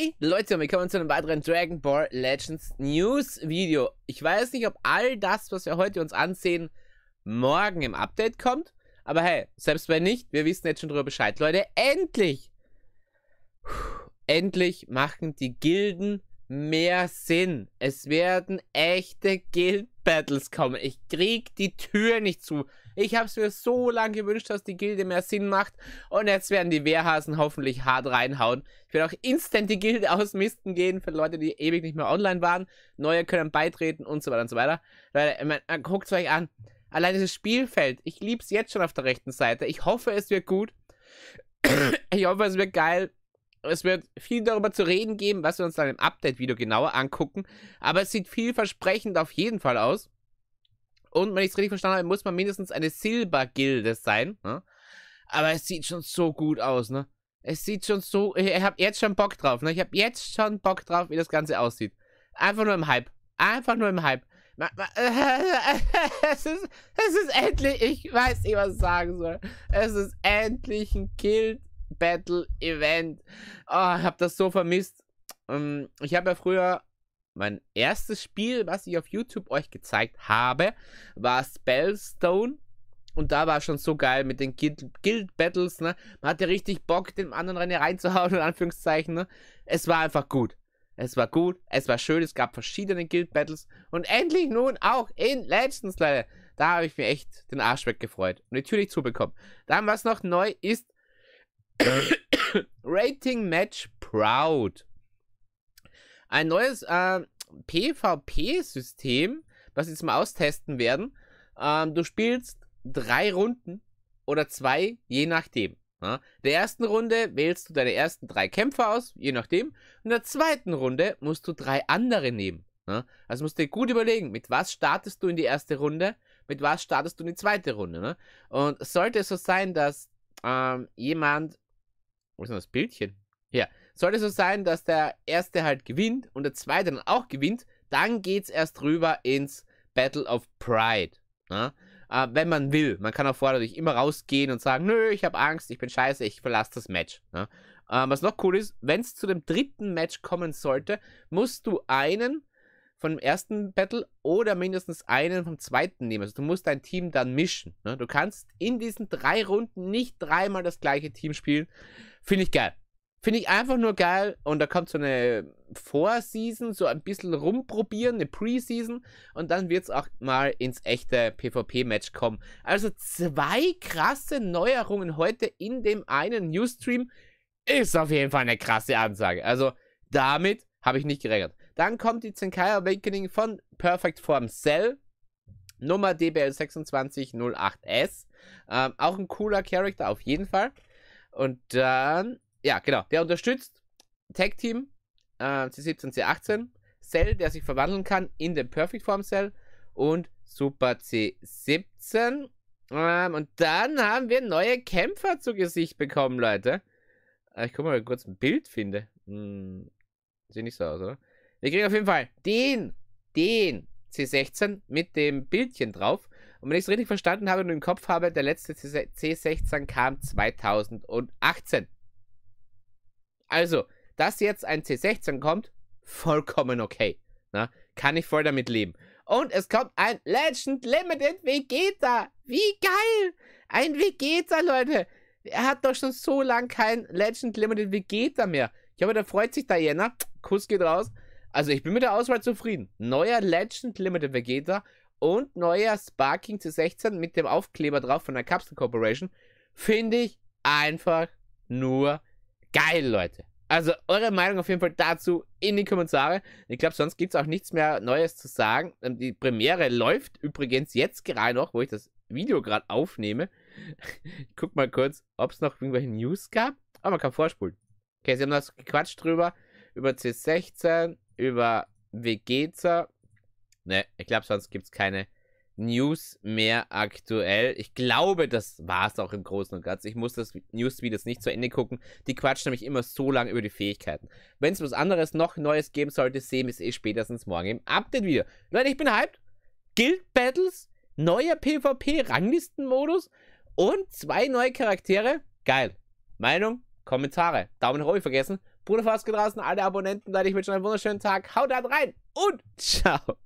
Hey Leute, willkommen zu einem weiteren Dragon Ball Legends News Video. Ich weiß nicht, ob all das, was wir heute uns ansehen, morgen im Update kommt. Aber hey, selbst wenn nicht, wir wissen jetzt schon darüber Bescheid. Leute, endlich! Puh, endlich machen die Gilden mehr Sinn. Es werden echte Guild-Battles kommen. Ich krieg die Tür nicht zu. Ich habe es mir so lange gewünscht, dass die Gilde mehr Sinn macht. Und jetzt werden die Wehrhasen hoffentlich hart reinhauen. Ich werde auch instant die Gilde ausmisten gehen für Leute, die ewig nicht mehr online waren. Neue können beitreten und so weiter und so weiter. Leute, äh, guckt es euch an. Allein dieses Spielfeld. Ich liebe es jetzt schon auf der rechten Seite. Ich hoffe, es wird gut. ich hoffe, es wird geil. Es wird viel darüber zu reden geben, was wir uns dann im Update-Video genauer angucken. Aber es sieht vielversprechend auf jeden Fall aus. Und wenn ich es richtig verstanden habe, muss man mindestens eine Silbergilde sein. Ne? Aber es sieht schon so gut aus, ne? Es sieht schon so... Ich habe jetzt schon Bock drauf, ne? Ich habe jetzt schon Bock drauf, wie das Ganze aussieht. Einfach nur im Hype. Einfach nur im Hype. Es ist, es ist endlich, ich weiß nicht, was ich sagen soll. Es ist endlich ein Kill Battle Event. Oh, ah, ich habe das so vermisst. Ähm, ich habe ja früher mein erstes Spiel, was ich auf YouTube euch gezeigt habe, war Spellstone. Und da war schon so geil mit den Guild, Guild Battles, ne? Man hatte richtig Bock, den anderen reinzuhauen, in Anführungszeichen, ne? Es war einfach gut. Es war gut, es war schön, es gab verschiedene Guild Battles und endlich nun auch in Legends, Leute. Da habe ich mir echt den Arsch weggefreut und die zubekommen. Dann, was noch neu ist, äh, Rating Match Proud. Ein neues äh, PvP-System, was wir jetzt mal Austesten werden. Ähm, du spielst drei Runden oder zwei, je nachdem. Ja? Der ersten Runde wählst du deine ersten drei Kämpfer aus, je nachdem. In der zweiten Runde musst du drei andere nehmen. Ja? Also musst du dir gut überlegen, mit was startest du in die erste Runde, mit was startest du in die zweite Runde. Ne? Und sollte es so sein, dass ähm, jemand wo ist denn das Bildchen? Ja. Sollte so sein, dass der erste halt gewinnt und der zweite dann auch gewinnt, dann geht's erst rüber ins Battle of Pride. Ne? Äh, wenn man will. Man kann auch vorher natürlich immer rausgehen und sagen, nö, ich habe Angst, ich bin scheiße, ich verlasse das Match. Ne? Äh, was noch cool ist, wenn es zu dem dritten Match kommen sollte, musst du einen von dem ersten Battle oder mindestens einen vom zweiten nehmen. Also du musst dein Team dann mischen. Ne? Du kannst in diesen drei Runden nicht dreimal das gleiche Team spielen. Finde ich geil. Finde ich einfach nur geil. Und da kommt so eine Vorseason, so ein bisschen rumprobieren, eine Preseason. Und dann wird es auch mal ins echte PvP-Match kommen. Also zwei krasse Neuerungen heute in dem einen Newsstream ist auf jeden Fall eine krasse Ansage. Also damit habe ich nicht gerechnet. Dann kommt die Zenkai Awakening von Perfect Form Cell. Nummer DBL2608S. Ähm, auch ein cooler Charakter auf jeden Fall. Und dann, ja, genau, der unterstützt Tag Team äh, C17, C18, Cell, der sich verwandeln kann in den Perfect Form Cell und Super C17. Ähm, und dann haben wir neue Kämpfer zu Gesicht bekommen, Leute. Äh, ich guck mal, ob ich kurz ein Bild finde. Hm, sieht nicht so aus, oder? Wir kriegen auf jeden Fall den, den C16 mit dem Bildchen drauf. Und wenn ich es richtig verstanden habe und im Kopf habe, der letzte C16 kam 2018. Also, dass jetzt ein C16 kommt, vollkommen okay. Na, ne? kann ich voll damit leben. Und es kommt ein Legend Limited Vegeta. Wie geil! Ein Vegeta, Leute. Er hat doch schon so lange kein Legend Limited Vegeta mehr. Ich hoffe, da freut sich Diana. Ne? Kuss geht raus. Also ich bin mit der Auswahl zufrieden. Neuer Legend Limited Vegeta und neuer Sparking zu 16 mit dem Aufkleber drauf von der Capsule Corporation. Finde ich einfach nur geil, Leute. Also eure Meinung auf jeden Fall dazu in die Kommentare. Ich glaube, sonst gibt es auch nichts mehr Neues zu sagen. Ähm, die Premiere läuft übrigens jetzt gerade noch, wo ich das Video gerade aufnehme. ich guck mal kurz, ob es noch irgendwelche News gab. Aber oh, man kann vorspulen. Okay, sie haben das gequatscht drüber. Über C16 über Vegeta. Ne, ich glaube, sonst gibt es keine News mehr aktuell. Ich glaube, das war es auch im Großen und Ganzen. Ich muss das News wieder nicht zu Ende gucken. Die quatschen nämlich immer so lange über die Fähigkeiten. Wenn es was anderes noch Neues geben sollte, sehen wir es eh spätestens morgen im Update wieder. Leute, ich bin hyped. Guild Battles, neuer PvP-Ranglistenmodus und zwei neue Charaktere. Geil. Meinung, Kommentare, Daumen hoch vergessen. Bruder gedraußen, alle Abonnenten, da ich wünsche einen wunderschönen Tag. Haut rein und ciao.